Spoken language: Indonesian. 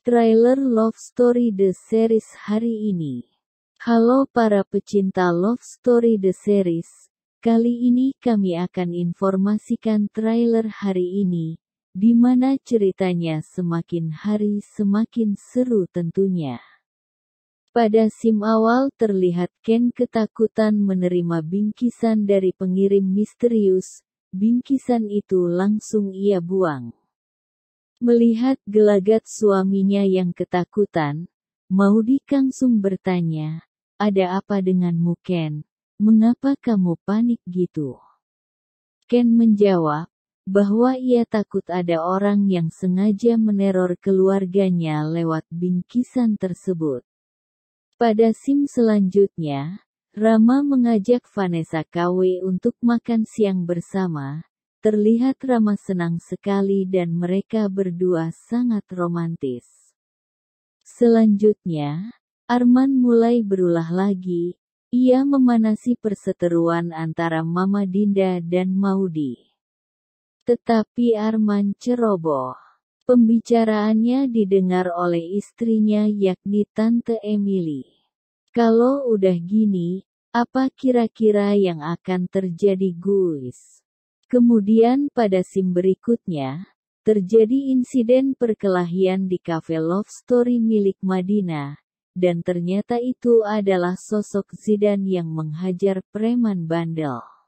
Trailer Love Story The Series hari ini. Halo para pecinta Love Story The Series. Kali ini kami akan informasikan trailer hari ini, di mana ceritanya semakin hari semakin seru tentunya. Pada sim awal terlihat Ken ketakutan menerima bingkisan dari pengirim misterius, bingkisan itu langsung ia buang. Melihat gelagat suaminya yang ketakutan, Maudi langsung bertanya, ada apa denganmu Ken? Mengapa kamu panik gitu? Ken menjawab, bahwa ia takut ada orang yang sengaja meneror keluarganya lewat bingkisan tersebut. Pada sim selanjutnya, Rama mengajak Vanessa KW untuk makan siang bersama, Terlihat ramah senang sekali dan mereka berdua sangat romantis. Selanjutnya, Arman mulai berulah lagi. Ia memanasi perseteruan antara Mama Dinda dan Maudi. Tetapi Arman ceroboh. Pembicaraannya didengar oleh istrinya yakni Tante Emily. Kalau udah gini, apa kira-kira yang akan terjadi guys? Kemudian pada sim berikutnya, terjadi insiden perkelahian di kafe Love Story milik Madina, dan ternyata itu adalah sosok Zidane yang menghajar preman bandel.